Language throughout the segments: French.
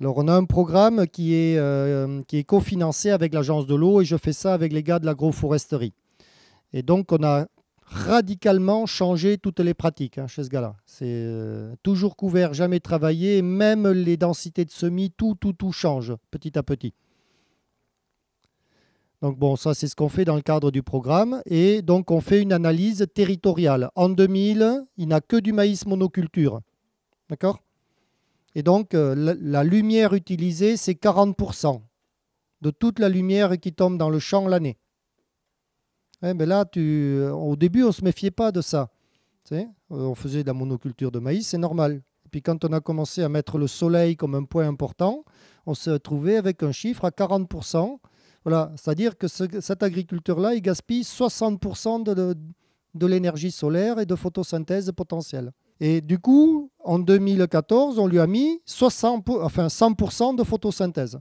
Alors, on a un programme qui est, euh, qui est cofinancé avec l'Agence de l'eau et je fais ça avec les gars de l'agroforesterie. Et donc, on a radicalement changé toutes les pratiques hein, chez ce gars-là. C'est euh, toujours couvert, jamais travaillé, même les densités de semis, tout, tout, tout change petit à petit. Donc bon, ça c'est ce qu'on fait dans le cadre du programme. Et donc on fait une analyse territoriale. En 2000, il n'a que du maïs monoculture. D'accord et donc, euh, la lumière utilisée, c'est 40% de toute la lumière qui tombe dans le champ l'année. Mais eh ben là, euh, au début, on ne se méfiait pas de ça. Euh, on faisait de la monoculture de maïs, c'est normal. puis quand on a commencé à mettre le soleil comme un point important, on se trouvait avec un chiffre à 40%. Voilà, c'est-à-dire que cette agriculture-là, il gaspille 60% de, de l'énergie solaire et de photosynthèse potentielle. Et du coup, en 2014, on lui a mis 60 enfin 100% de photosynthèse.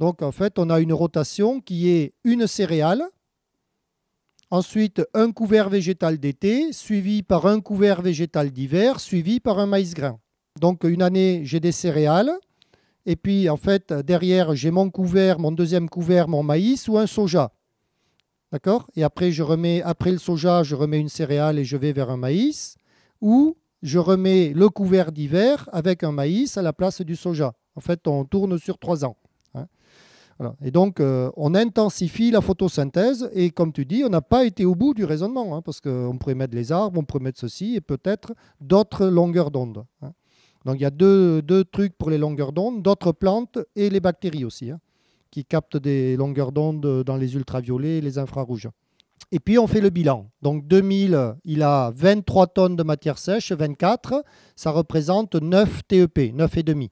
Donc en fait, on a une rotation qui est une céréale, ensuite un couvert végétal d'été, suivi par un couvert végétal d'hiver, suivi par un maïs grain. Donc une année, j'ai des céréales, et puis en fait, derrière, j'ai mon couvert, mon deuxième couvert, mon maïs ou un soja. D'accord Et après, je remets, après le soja, je remets une céréale et je vais vers un maïs. Ou je remets le couvert d'hiver avec un maïs à la place du soja. En fait, on tourne sur trois ans. Hein. Et donc, euh, on intensifie la photosynthèse. Et comme tu dis, on n'a pas été au bout du raisonnement, hein, parce qu'on pourrait mettre les arbres, on pourrait mettre ceci, et peut-être d'autres longueurs d'onde. Hein. Donc, il y a deux, deux, trucs pour les longueurs d'onde, d'autres plantes et les bactéries aussi, qui captent des longueurs d'onde dans les ultraviolets et les infrarouges. Et puis on fait le bilan. Donc 2000, il a 23 tonnes de matière sèche, 24, ça représente 9 TEP, demi.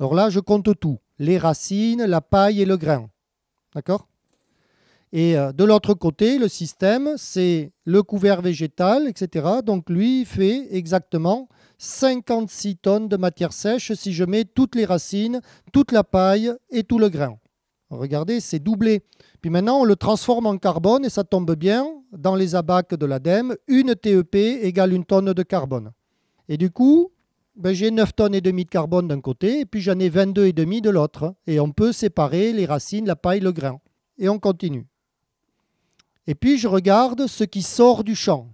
Alors là, je compte tout, les racines, la paille et le grain. D'accord Et euh, de l'autre côté, le système, c'est le couvert végétal, etc. Donc lui, fait exactement 56 tonnes de matière sèche si je mets toutes les racines, toute la paille et tout le grain. Regardez, c'est doublé. Puis maintenant, on le transforme en carbone et ça tombe bien dans les abacs de l'ADEME. Une TEP égale une tonne de carbone. Et du coup, ben, j'ai 9 tonnes et demie de carbone d'un côté et puis j'en ai 22 et demi de l'autre. Et on peut séparer les racines, la paille, le grain. Et on continue. Et puis je regarde ce qui sort du champ.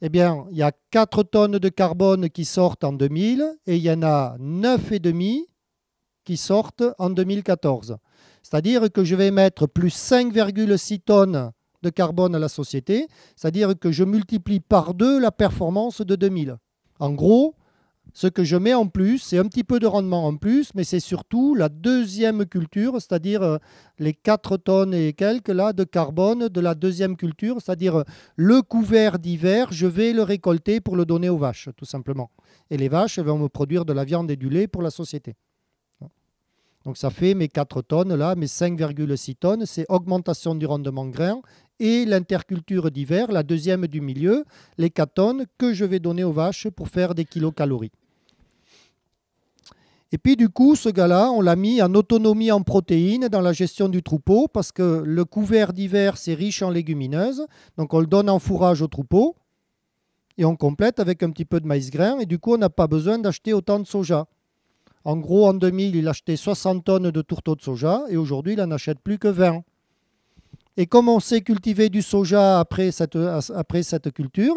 Eh bien, il y a 4 tonnes de carbone qui sortent en 2000 et il y en a 9,5 qui sortent en 2014. C'est-à-dire que je vais mettre plus 5,6 tonnes de carbone à la société, c'est-à-dire que je multiplie par deux la performance de 2000. En gros, ce que je mets en plus, c'est un petit peu de rendement en plus, mais c'est surtout la deuxième culture, c'est-à-dire euh, les 4 tonnes et quelques là, de carbone de la deuxième culture, c'est-à-dire euh, le couvert d'hiver, je vais le récolter pour le donner aux vaches, tout simplement. Et les vaches vont me produire de la viande et du lait pour la société. Donc ça fait mes 4 tonnes là, mes 5,6 tonnes, c'est augmentation du rendement grain et l'interculture d'hiver, la deuxième du milieu, les 4 tonnes que je vais donner aux vaches pour faire des kilocalories. Et puis du coup, ce gars-là, on l'a mis en autonomie en protéines dans la gestion du troupeau parce que le couvert d'hiver, c'est riche en légumineuses. Donc on le donne en fourrage au troupeau et on complète avec un petit peu de maïs grain. Et du coup, on n'a pas besoin d'acheter autant de soja. En gros, en 2000, il achetait 60 tonnes de tourteaux de soja et aujourd'hui, il n'en achète plus que 20. Et comme on sait cultiver du soja après cette, après cette culture,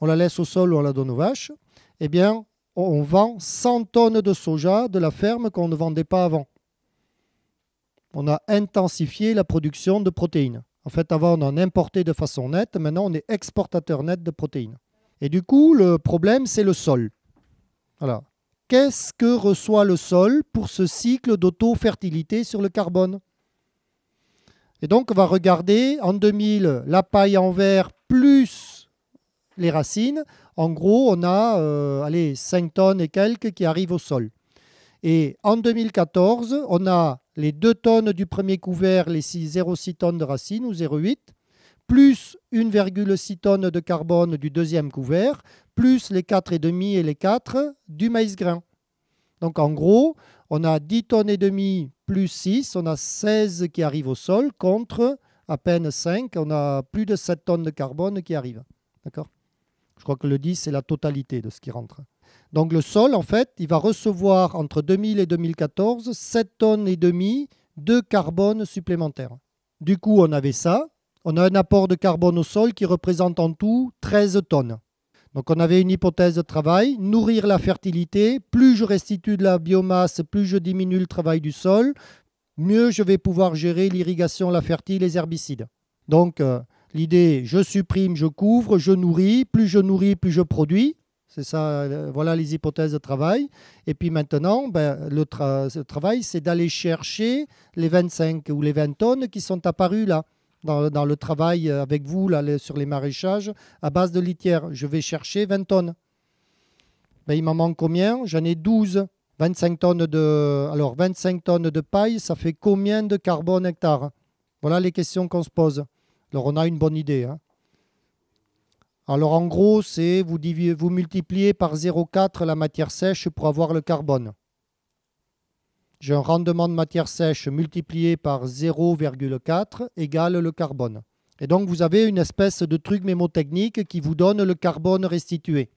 on la laisse au sol ou on la donne aux vaches, eh bien, on vend 100 tonnes de soja de la ferme qu'on ne vendait pas avant. On a intensifié la production de protéines. En fait, avant, on en importait de façon nette. Maintenant, on est exportateur net de protéines. Et du coup, le problème, c'est le sol. Voilà. Qu'est-ce que reçoit le sol pour ce cycle d'auto-fertilité sur le carbone Et donc, on va regarder en 2000 la paille en verre plus les racines. En gros, on a euh, allez, 5 tonnes et quelques qui arrivent au sol. Et en 2014, on a les 2 tonnes du premier couvert, les 0,6 tonnes de racines ou 0,8 plus 1,6 tonnes de carbone du deuxième couvert, plus les 4,5 et les 4 du maïs grain. Donc en gros, on a 10 tonnes et demi plus 6, on a 16 qui arrivent au sol contre à peine 5, on a plus de 7 tonnes de carbone qui arrivent. D'accord Je crois que le 10 c'est la totalité de ce qui rentre. Donc le sol en fait, il va recevoir entre 2000 et 2014 7 tonnes et demi de carbone supplémentaire. Du coup, on avait ça, on a un apport de carbone au sol qui représente en tout 13 tonnes. Donc on avait une hypothèse de travail, nourrir la fertilité, plus je restitue de la biomasse, plus je diminue le travail du sol, mieux je vais pouvoir gérer l'irrigation, la fertile, les herbicides. Donc euh, l'idée, je supprime, je couvre, je nourris, plus je nourris, plus je produis. C'est ça, euh, voilà les hypothèses de travail. Et puis maintenant, ben, le travail, c'est d'aller chercher les 25 ou les 20 tonnes qui sont apparues là dans, le travail euh, avec vous sur les maraîchages à base de litière. Je vais chercher 20 tonnes. il m'en manque combien J'en ai 12. 25 tonnes de alors 25 tonnes de paille, ça fait combien de carbone hectare Voilà les questions qu'on se pose. Alors on a une bonne idée. Hein. Alors en gros, c'est vous, vous multipliez par 0,4 la matière sèche pour avoir le carbone. J'ai un rendement de matière sèche multiplié par 0,4 égale le carbone. Et donc vous avez une espèce de truc mémotechnique qui vous donne le carbone restitué.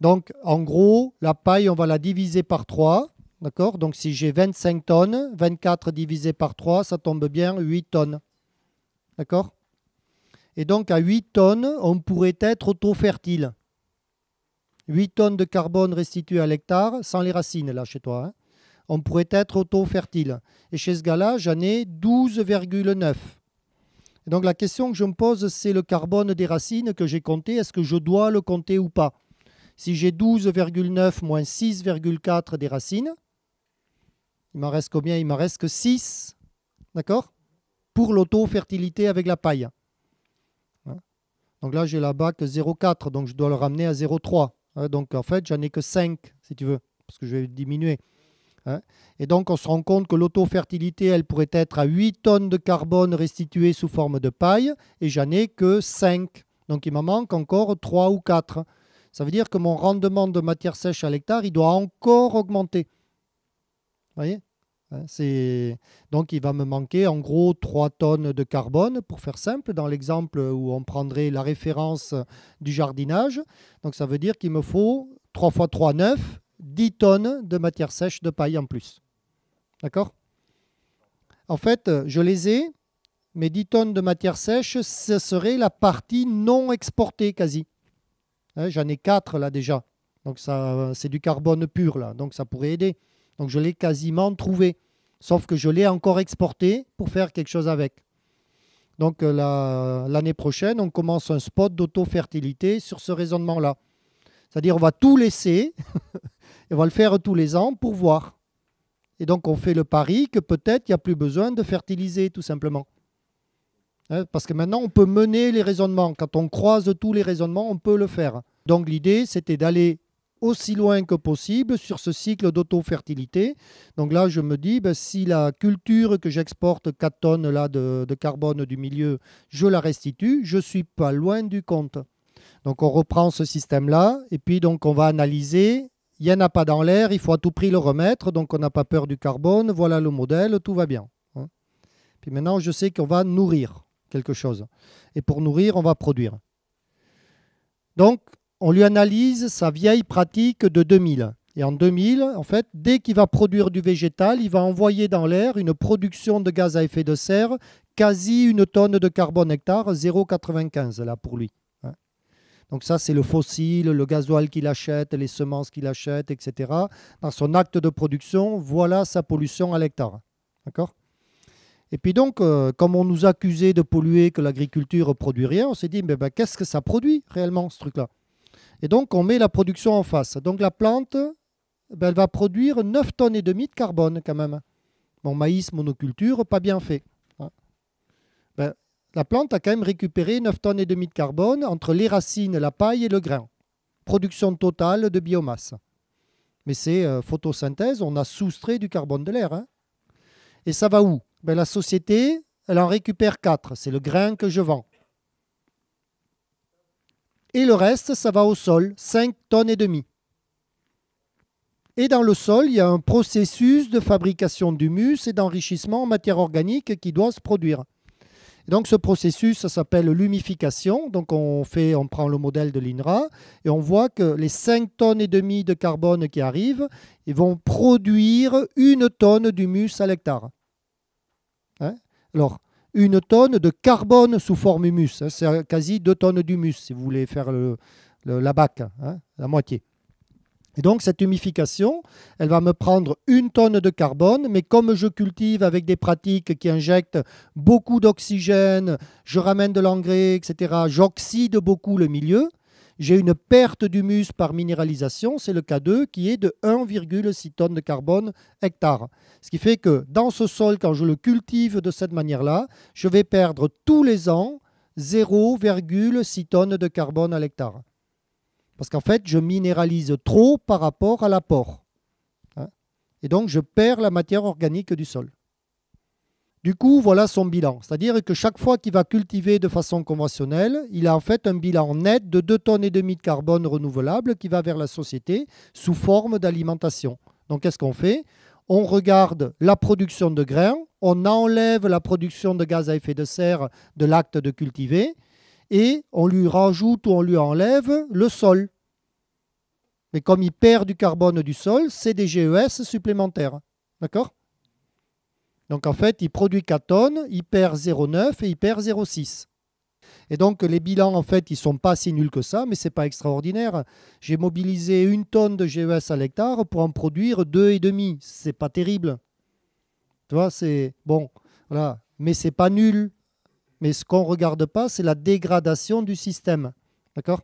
Donc en gros, la paille, on va la diviser par 3. D'accord Donc si j'ai 25 tonnes, 24 divisé par 3, ça tombe bien 8 tonnes. D'accord Et donc à 8 tonnes, on pourrait être auto-fertile. 8 tonnes de carbone restitué à l'hectare, sans les racines là chez toi. Hein on pourrait être auto-fertile. Et chez ce gars-là, j'en ai 12,9. Donc la question que je me pose, c'est le carbone des racines que j'ai compté. Est-ce que je dois le compter ou pas Si j'ai 12,9 moins 6,4 des racines, il m'en reste combien Il m'en reste que 6, d'accord Pour l'auto-fertilité avec la paille. Hein? Donc là, j'ai la bac 0,4, donc je dois le ramener à 0,3. Hein, donc en fait, j'en ai que 5, si tu veux, parce que je vais diminuer. Hein. et donc on se rend compte que l'autofertilité, elle pourrait être à 8 tonnes de carbone restituées sous forme de paille, et j'en ai que 5. Donc il me manque encore 3 ou 4. Ça veut dire que mon rendement de matière sèche à l'hectare, il doit encore augmenter. Vous voyez hein, Donc il va me manquer en gros 3 tonnes de carbone, pour faire simple, dans l'exemple où on prendrait la référence du jardinage. Donc ça veut dire qu'il me faut 3 fois 3, 9, 10 tonnes de matière sèche de paille en plus. D'accord En fait, euh, je les ai, mais 10 tonnes de matière sèche, ce serait la partie non exportée quasi. Hein, j'en ai 4 là déjà. Donc ça, c'est du carbone pur là, donc ça pourrait aider. Donc je l'ai quasiment trouvé, sauf que je l'ai encore exporté pour faire quelque chose avec. Donc euh, l'année prochaine, on commence un spot d'auto-fertilité sur ce raisonnement-là. C'est-à-dire on va tout laisser Et on va le faire tous les ans pour voir. Et donc on fait le pari que peut-être il n'y a plus besoin de fertiliser tout simplement. Hein, parce que maintenant on peut mener les raisonnements. Quand on croise tous les raisonnements, on peut le faire. Donc l'idée c'était d'aller aussi loin que possible sur ce cycle d'auto-fertilité. Donc là, je me dis, ben, si la culture que j'exporte 4 tonnes là, de, de, carbone du milieu, je la restitue, je suis pas loin du compte. Donc on reprend ce système-là, et puis donc on va analyser il n'y en a pas dans l'air, il faut à tout prix le remettre, donc on n'a pas peur du carbone, voilà le modèle, tout va bien. Hein. Puis maintenant, je sais qu'on va nourrir quelque chose. Et pour nourrir, on va produire. Donc, on lui analyse sa vieille pratique de 2000. Et en 2000, en fait, dès qu'il va produire du végétal, il va envoyer dans l'air une production de gaz à effet de serre, quasi une tonne de carbone hectare, 0,95 là pour lui. Donc ça, c'est le fossile, le gasoil qu'il achète, les semences qu'il achète, etc. Dans son acte de production, voilà sa pollution à l'hectare. D'accord Et puis donc, euh, comme on nous accusait de polluer, que l'agriculture ne produit rien, on s'est dit, mais ben, qu'est-ce que ça produit réellement, ce truc-là Et donc, on met la production en face. Donc la plante, ben, elle va produire 9 tonnes et demie de carbone quand même. Mon maïs, monoculture, pas bien fait. Hein ben, la plante a quand même récupéré 9 tonnes et demie de carbone entre les racines, la paille et le grain. Production totale de biomasse. Mais c'est euh, photosynthèse, on a soustrait du carbone de l'air. Hein. Et ça va où ben, La société, elle en récupère 4, c'est le grain que je vends. Et le reste, ça va au sol, 5 tonnes et demie. Et dans le sol, il y a un processus de fabrication d'humus et d'enrichissement en matière organique qui doit se produire donc ce processus, s'appelle l'humification. Donc on, fait, on prend le modèle de l'INRA et on voit que les 5 tonnes et demie de carbone qui arrivent, ils vont produire une tonne d'humus à l'hectare. Hein? Alors, une tonne de carbone sous forme humus. Hein, c'est quasi 2 tonnes d'humus, si vous voulez faire la BAC, hein, la moitié. Et donc cette humification, elle va me prendre une tonne de carbone, mais comme je cultive avec des pratiques qui injectent beaucoup d'oxygène, je ramène de l'engrais, etc., j'oxyde beaucoup le milieu, j'ai une perte d'humus par minéralisation, c'est le cas 2, qui est de 1,6 tonnes de carbone hectare. Ce qui fait que dans ce sol, quand je le cultive de cette manière-là, je vais perdre tous les ans 0,6 tonnes de carbone à l'hectare. Parce qu'en fait, je minéralise trop par rapport à l'apport. Hein. Et donc, je perds la matière organique du sol. Du coup, voilà son bilan. C'est-à-dire que chaque fois qu'il va cultiver de façon conventionnelle, il a en fait un bilan net de deux tonnes et de carbone renouvelable qui va vers la société sous forme d'alimentation. Donc qu'est-ce qu'on fait On regarde la production de grains, on enlève la production de gaz à effet de serre de l'acte de cultiver et on lui rajoute ou on lui enlève le sol. Mais comme il perd du carbone du sol, c'est des GES supplémentaires. D'accord Donc en fait, il produit 4 tonnes, il perd 0,9 et il perd 0,6. Et donc les bilans, en fait, ils ne sont pas si nuls que ça, mais ce n'est pas extraordinaire. J'ai mobilisé une tonne de GES à l'hectare pour en produire 2,5. Ce n'est pas terrible. Tu vois, c'est bon. Voilà. Mais ce n'est pas nul. Mais ce qu'on ne regarde pas, c'est la dégradation du système. D'accord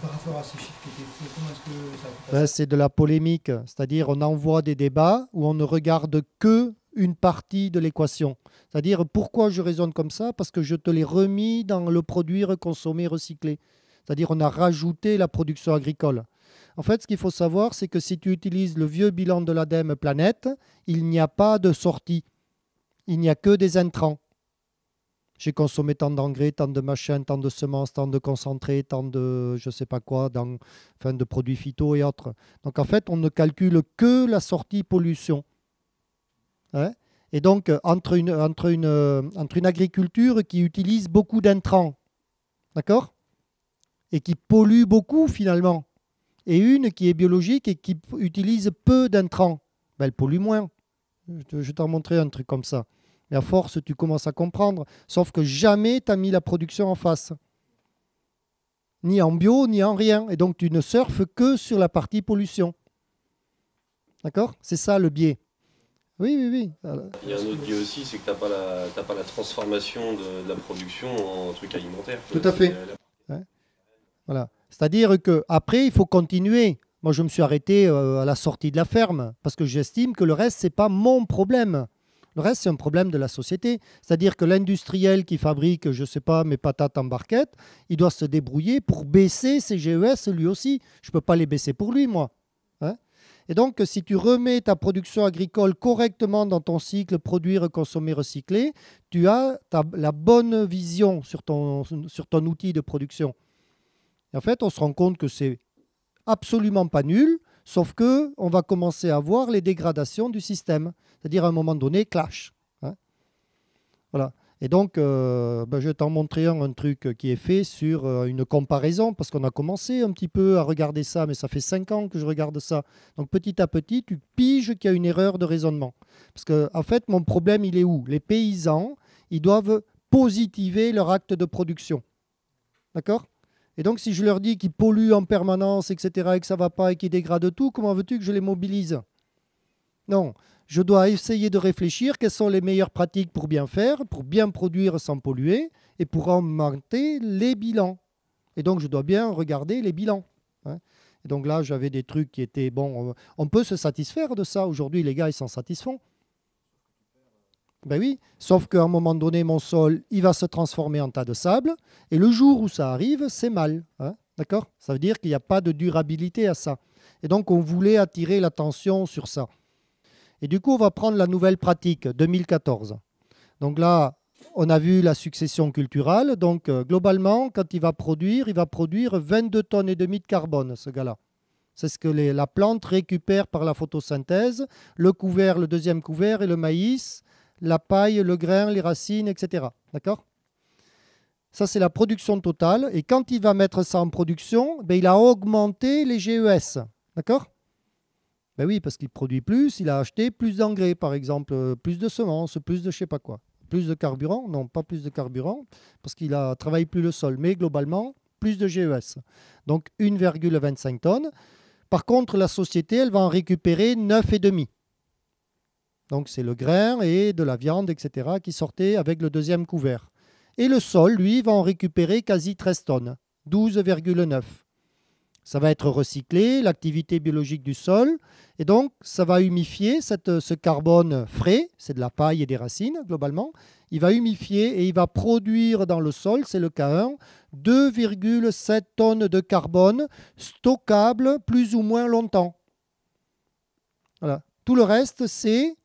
par rapport à ces chiffres qui étaient comment est-ce que ça ben, C'est de la polémique, c'est-à-dire on envoie des débats où on ne regarde que une partie de l'équation. C'est-à-dire pourquoi je raisonne comme ça Parce que je te l'ai remis dans le produit reconsommé, recyclé. C'est-à-dire on a rajouté la production agricole. En fait, ce qu'il faut savoir, c'est que si tu utilises le vieux bilan de l'ADEME Planète, il n'y a pas de sortie. Il n'y a que des intrants j'ai consommé tant d'engrais, tant de machins, tant de semences, tant de concentrés, tant de je sais pas quoi, enfin, de produits phyto et autres. Donc en fait, on ne calcule que la sortie pollution. Hein. et donc, entre une, entre, une, entre une agriculture qui utilise beaucoup d'intrants, d'accord Et qui pollue beaucoup finalement, et une qui est biologique et qui utilise peu d'intrants, ben, elle pollue moins. Je vais t'en montrer un truc comme ça. Et à force, tu commences à comprendre. Sauf que jamais tu as mis la production en face. Ni en bio, ni en rien. Et donc tu ne surfes que sur la partie pollution. D'accord C'est ça le biais. Oui, oui, oui. Il y a un autre biais aussi, c'est que tu n'as pas, la transformation de, la production en truc alimentaire. Tout à fait. Voilà. C'est-à-dire après, il faut continuer. Moi, je me suis arrêté euh, à la sortie de la ferme parce que j'estime que le reste, ce n'est pas mon problème. Le reste, c'est un problème de la société. C'est-à-dire que l'industriel qui fabrique, je ne sais pas, mes patates en barquette, il doit se débrouiller pour baisser ses GES lui aussi. Je ne peux pas les baisser pour lui, moi. Hein. et donc, si tu remets ta production agricole correctement dans ton cycle produire, consommer, recycler, tu as la bonne vision sur ton, outil de production. en fait, on se rend compte que c'est absolument pas nul. Sauf que on va commencer à voir les dégradations du système, c'est-à-dire à un moment donné, clash. Hein. voilà. Et donc, euh, ben, je vais t'en montrer un, truc qui est fait sur euh, une comparaison, parce qu'on a commencé un petit peu à regarder ça, mais ça fait cinq ans que je regarde ça. Donc petit à petit, tu piges qu'il y a une erreur de raisonnement. Parce que, en fait, mon problème, il est où Les paysans, ils doivent positiver leur acte de production. D'accord et donc, si je leur dis qu'ils polluent en permanence, etc., et que ça ne va pas et qu'ils dégradent tout, comment veux-tu que je les mobilise Non, je dois essayer de réfléchir quelles sont les meilleures pratiques pour bien faire, pour bien produire sans polluer et pour augmenter les bilans. Et donc, je dois bien regarder les bilans. Hein. Et donc là, j'avais des trucs qui étaient, bon, euh, on peut se satisfaire de ça. Aujourd'hui, les gars, ils s'en satisfont. Ben oui, sauf qu'à un moment donné, mon sol, il va se transformer en tas de sable, et le jour où ça arrive, c'est mal. Hein, d'accord Ça veut dire qu'il n'y a pas de durabilité à ça. Et donc, on voulait attirer l'attention sur ça. Et du coup, on va prendre la nouvelle pratique 2014. Donc là, on a vu la succession culturelle. Donc, euh, globalement, quand il va produire, il va produire 22 tonnes et demie de carbone, ce gars-là. C'est ce que la plante récupère par la photosynthèse. Le couvert, le deuxième couvert et le maïs la paille, le grain, les racines, etc. D'accord Ça, c'est la production totale. Et quand il va mettre ça en production, ben, il a augmenté les GES. D'accord Ben oui, parce qu'il produit plus, il a acheté plus d'engrais, par exemple, euh, plus de semences, plus de je sais pas quoi. Plus de carburant Non, pas plus de carburant, parce qu'il a travaillé plus le sol. Mais globalement, plus de GES. Donc 1,25 tonnes. Par contre, la société, elle va en récupérer 9,5. Donc c'est le grain et de la viande, etc., qui sortait avec le deuxième couvert. Et le sol, lui, va en récupérer quasi 13 tonnes, 12,9. Ça va être recyclé, l'activité biologique du sol, et donc ça va humifier cette, ce carbone frais, c'est de la paille et des racines globalement, il va humifier et il va produire dans le sol, c'est le K1, 2,7 tonnes de carbone stockable plus ou moins longtemps. Voilà. Tout le reste, c'est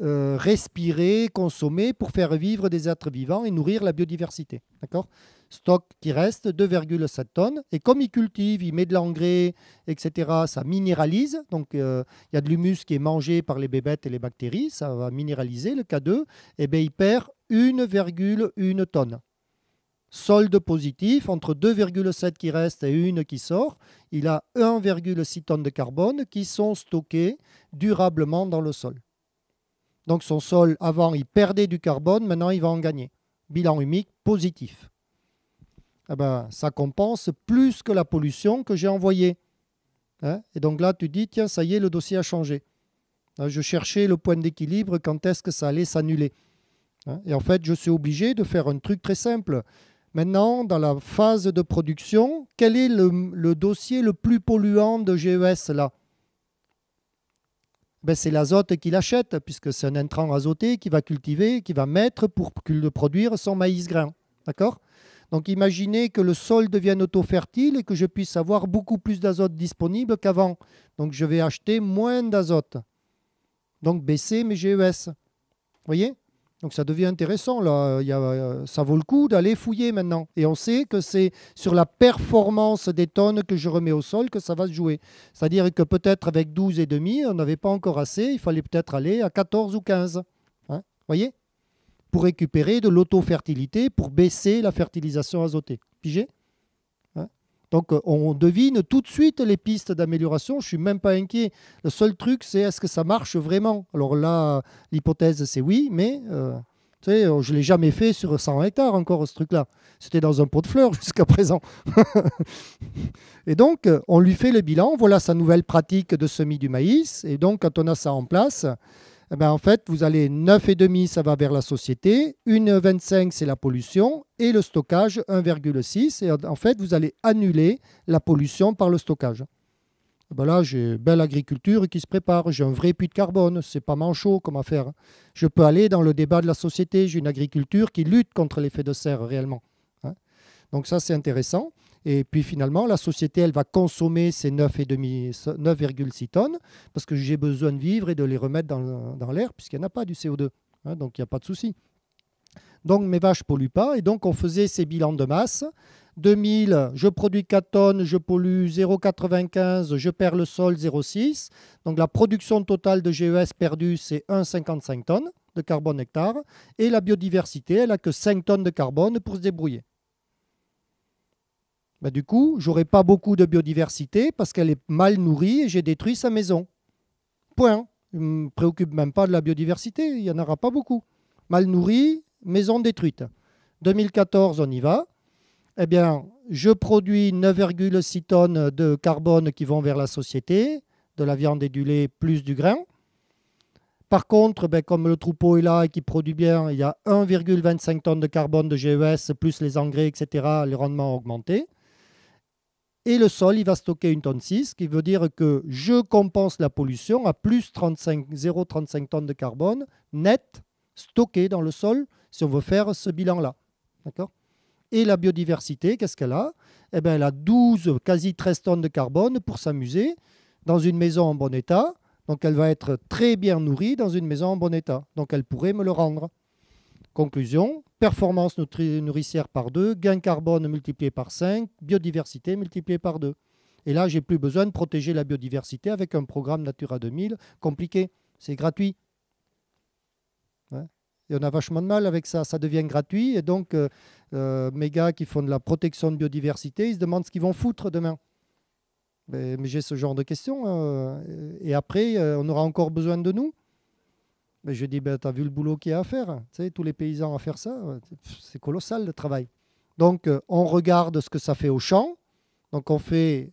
euh, respirer, consommer pour faire vivre des êtres vivants et nourrir la biodiversité. D'accord Stock qui reste 2,7 tonnes. Et comme il cultive, il met de l'engrais, etc., ça minéralise. Donc euh, il y a de l'humus qui est mangé par les bébêtes et les bactéries, ça va minéraliser le K2. Et bien il perd 1,1 tonne solde positif entre 2,7 qui reste et une qui sort, il a 1,6 tonnes de carbone qui sont stockées durablement dans le sol. Donc son sol, avant, il perdait du carbone, maintenant, il va en gagner. Bilan humique positif. Eh ben, ça compense plus que la pollution que j'ai envoyée. Hein et donc là, tu dis, tiens, ça y est, le dossier a changé. Hein, je cherchais le point d'équilibre, quand est-ce que ça allait s'annuler. Hein et en fait, je suis obligé de faire un truc très simple. Maintenant, dans la phase de production, quel est le, le dossier le plus polluant de GES là ben, c'est l'azote qu'il achète, puisque c'est un intrant azoté qu'il va cultiver, qu'il va mettre pour produire son maïs grain. D'accord Donc imaginez que le sol devienne auto-fertile et que je puisse avoir beaucoup plus d'azote disponible qu'avant. Donc je vais acheter moins d'azote. Donc baisser mes GES. Vous voyez donc ça devient intéressant, là. ça vaut le coup d'aller fouiller maintenant. Et on sait que c'est sur la performance des tonnes que je remets au sol que ça va se jouer. C'est-à-dire que peut-être avec et demi, on n'avait pas encore assez, il fallait peut-être aller à 14 ou 15. Hein voyez Pour récupérer de l'autofertilité, pour baisser la fertilisation azotée. Pigé donc euh, on devine tout de suite les pistes d'amélioration, je suis même pas inquiet. Le seul truc, c'est est-ce que ça marche vraiment Alors là, l'hypothèse, c'est oui, mais euh, euh, je ne l'ai jamais fait sur 100 hectares encore, ce truc-là. C'était dans un pot de fleurs jusqu'à présent. et donc, on lui fait le bilan, voilà sa nouvelle pratique de semis du maïs, et donc quand on a ça en place, eh ben, en fait, vous allez 9,5, ça va vers la société, 1,25, c'est la pollution, et le stockage, 1,6. en fait, vous allez annuler la pollution par le stockage. Eh ben là, j'ai une belle agriculture qui se prépare, j'ai un vrai puits de carbone, c'est pas manchot comme affaire. Je peux aller dans le débat de la société, j'ai une agriculture qui lutte contre l'effet de serre réellement. Hein. Donc ça, c'est intéressant. Et puis finalement, la société, elle va consommer ces 9,6 tonnes parce que j'ai besoin de vivre et de les remettre dans, l'air puisqu'il n'y en a pas du CO2. Hein, donc il n'y a pas de souci. Donc mes vaches polluent pas. Et donc on faisait ces bilans de masse. 2000, je produis 4 tonnes, je pollue 0,95, je perds le sol 0,6. Donc la production totale de GES perdue, c'est 1,55 tonnes de carbone hectare. Et la biodiversité, elle n'a que 5 tonnes de carbone pour se débrouiller. Bah, du coup, j'aurai pas beaucoup de biodiversité parce qu'elle est mal nourrie et j'ai détruit sa maison. Point. Je me préoccupe même pas de la biodiversité, il n'y en aura pas beaucoup. Mal nourrie, maison détruite. 2014, on y va. Eh bien, je produis 9,6 tonnes de carbone qui vont vers la société, de la viande et du lait plus du grain. Par contre, ben, comme le troupeau est là et qu'il produit bien, il y a 1,25 tonnes de carbone de GES plus les engrais, etc. Les rendements ont augmenté. Et le sol, il va stocker une tonne 6, ce qui veut dire que je compense la pollution à plus 0,35 tonnes de carbone net stockée dans le sol si on veut faire ce bilan-là. D'accord Et la biodiversité, qu'est-ce qu'elle a eh bien, Elle a 12, quasi 13 tonnes de carbone pour s'amuser dans une maison en bon état. Donc elle va être très bien nourrie dans une maison en bon état. Donc elle pourrait me le rendre. Conclusion, performance nourricière par 2, gain carbone multiplié par 5, biodiversité multipliée par 2. Et là, j'ai plus besoin de protéger la biodiversité avec un programme Natura 2000 compliqué. C'est gratuit. Hein et on a vachement de mal avec ça. Ça devient gratuit. Et donc, euh, euh, mes gars qui font de la protection de biodiversité, ils se demandent ce qu'ils vont foutre demain. Mais, j'ai ce genre de questions. Hein. et après, euh, on aura encore besoin de nous je dis, ben, tu as vu le boulot qu'il y a à faire. Tu sais, tous les paysans à faire ça, c'est colossal le travail. Donc, euh, on regarde ce que ça fait au champ. Donc, on fait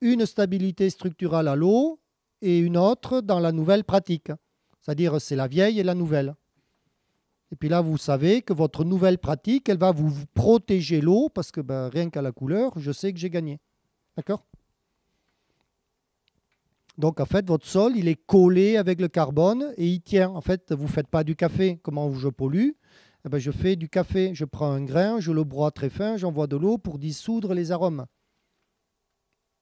une stabilité structurale à l'eau et une autre dans la nouvelle pratique. C'est-à-dire, c'est la vieille et la nouvelle. Et puis là, vous savez que votre nouvelle pratique, elle va vous protéger l'eau parce que ben, rien qu'à la couleur, je sais que j'ai gagné. D'accord donc en fait, votre sol, il est collé avec le carbone et il tient. En fait, vous ne faites pas du café. Comment je pollue eh ben, Je fais du café. Je prends un grain, je le broie très fin, j'envoie de l'eau pour dissoudre les arômes.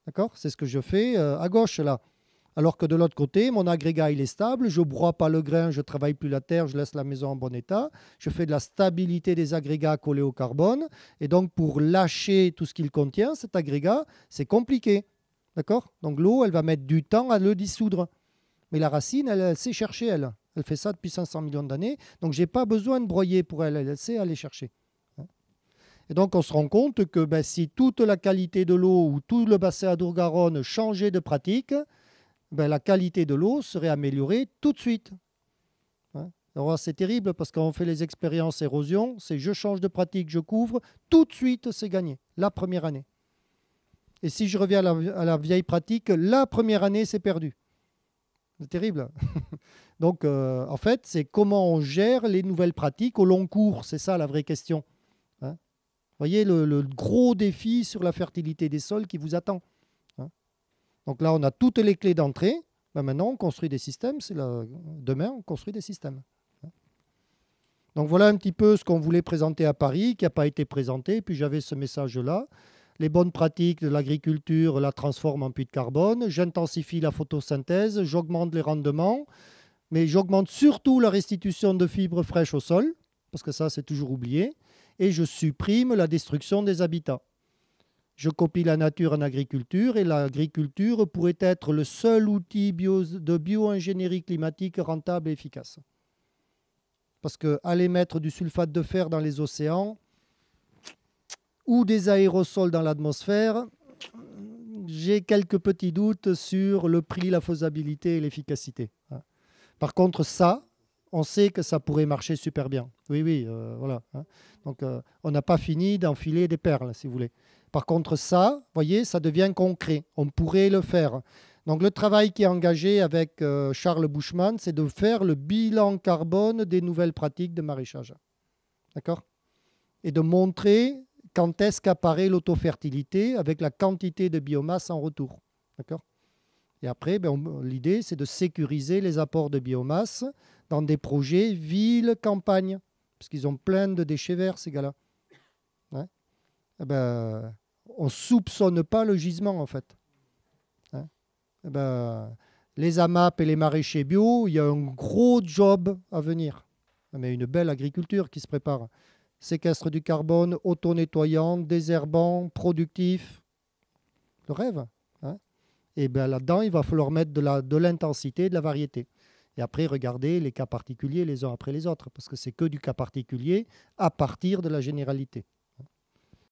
D'accord C'est ce que je fais euh, à gauche là. Alors que de l'autre côté, mon agrégat, il est stable. Je broie pas le grain, je travaille plus la terre, je laisse la maison en bon état. Je fais de la stabilité des agrégats collés au carbone. Et donc, pour lâcher tout ce qu'il contient, cet agrégat, c'est compliqué. D'accord Donc l'eau, elle va mettre du temps à le dissoudre. Mais la racine, elle, sait chercher, elle. Elle fait ça depuis 500 millions d'années. Donc j'ai pas besoin de broyer pour elle. Elle sait aller chercher. Hein Et donc on se rend compte que ben, si toute la qualité de l'eau ou tout le bassin à Dourgaronne changeait de pratique, ben, la qualité de l'eau serait améliorée tout de suite. Hein c'est terrible parce qu'on fait les expériences érosion, c'est je change de pratique, je couvre, tout de suite c'est gagné, la première année. Et si je reviens à la, vieille pratique, la première année, c'est perdu. C'est terrible. Donc, euh, en fait, c'est comment on gère les nouvelles pratiques au long cours. C'est ça la vraie question. Hein. Vous voyez le, gros défi sur la fertilité des sols qui vous attend. Hein. Donc là, on a toutes les clés d'entrée. Ben, maintenant, on construit des systèmes. Demain, on construit des systèmes. Hein. Donc voilà un petit peu ce qu'on voulait présenter à Paris, qui n'a pas été présenté. Puis j'avais ce message-là les bonnes pratiques de l'agriculture, la transforment en puits de carbone, j'intensifie la photosynthèse, j'augmente les rendements, mais j'augmente surtout la restitution de fibres fraîches au sol, parce que ça c'est toujours oublié, et je supprime la destruction des habitats. Je copie la nature en agriculture et l'agriculture pourrait être le seul outil bio, de bioingénierie climatique rentable et efficace. Parce que aller mettre du sulfate de fer dans les océans, ou des aérosols dans l'atmosphère, j'ai quelques petits doutes sur le prix, la faisabilité et l'efficacité. Par contre, ça, on sait que ça pourrait marcher super bien. Oui, oui, euh, voilà. Hein. Donc, euh, on n'a pas fini d'enfiler des perles, si vous voulez. Par contre, ça, voyez, ça devient concret. On pourrait le faire. Donc, le travail qui est engagé avec euh, Charles Bushman, c'est de faire le bilan carbone des nouvelles pratiques de maraîchage. D'accord Et de montrer quand est-ce qu'apparaît l'autofertilité avec la quantité de biomasse en retour. D'accord et après, ben, l'idée, c'est de sécuriser les apports de biomasse dans des projets ville-campagne, parce qu'ils ont plein de déchets verts, ces gars-là. Hein eh ben, on ne soupçonne pas le gisement, en fait. Hein eh ben, les AMAP et les maraîchers bio, il y a un gros job à venir. Mais une belle agriculture qui se prépare séquestre du carbone, auto-nettoyant, désherbant, productif. Le rêve. et hein. eh bien là-dedans, il va falloir mettre de l'intensité, de, de la variété. Et après, regarder les cas particuliers les uns après les autres, parce que c'est que du cas particulier à partir de la généralité.